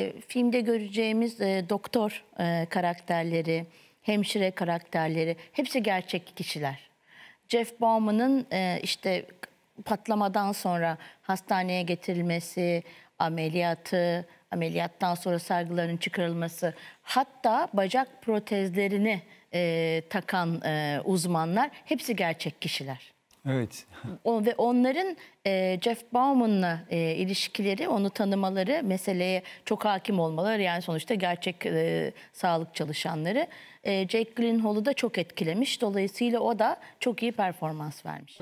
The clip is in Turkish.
Ee, filmde göreceğimiz e, doktor e, karakterleri, hemşire karakterleri hepsi gerçek kişiler. Jeff Bauman'ın e, işte patlamadan sonra hastaneye getirilmesi, ameliyatı, ameliyattan sonra sargıların çıkarılması, hatta bacak protezlerini e, takan e, uzmanlar hepsi gerçek kişiler. Evet. O, ve onların e, Jeff Bauman'la e, ilişkileri, onu tanımaları, meseleye çok hakim olmaları yani sonuçta gerçek e, sağlık çalışanları e, Jake Gyllenhaal'ı da çok etkilemiş. Dolayısıyla o da çok iyi performans vermiş.